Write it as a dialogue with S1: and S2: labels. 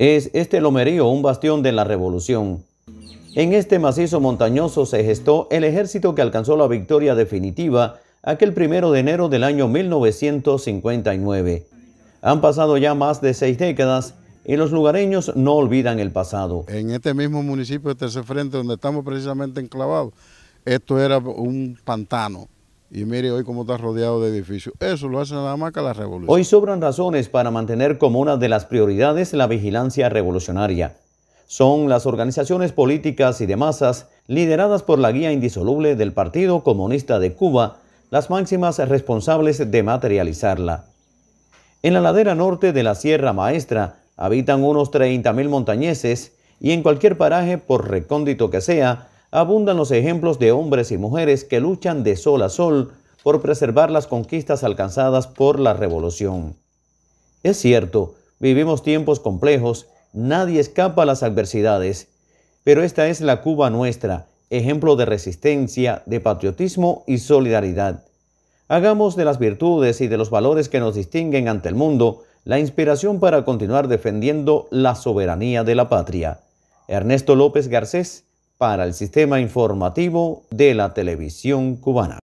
S1: Es este lomerío un bastión de la revolución. En este macizo montañoso se gestó el ejército que alcanzó la victoria definitiva aquel primero de enero del año 1959. Han pasado ya más de seis décadas y los lugareños no olvidan el pasado. En este
S2: mismo municipio de Tercer Frente, donde estamos precisamente enclavados, esto era un pantano. Y mire hoy cómo está rodeado de edificios. Eso lo hace nada más que la revolución. Hoy
S1: sobran razones para mantener como una de las prioridades la vigilancia revolucionaria. Son las organizaciones políticas y de masas lideradas por la guía indisoluble del Partido Comunista de Cuba las máximas responsables de materializarla. En la ladera norte de la Sierra Maestra habitan unos 30.000 montañeses y en cualquier paraje, por recóndito que sea, abundan los ejemplos de hombres y mujeres que luchan de sol a sol por preservar las conquistas alcanzadas por la revolución. Es cierto, vivimos tiempos complejos, nadie escapa a las adversidades, pero esta es la Cuba nuestra, ejemplo de resistencia, de patriotismo y solidaridad. Hagamos de las virtudes y de los valores que nos distinguen ante el mundo la inspiración para continuar defendiendo la soberanía de la patria. Ernesto López Garcés, para el sistema informativo de la televisión cubana.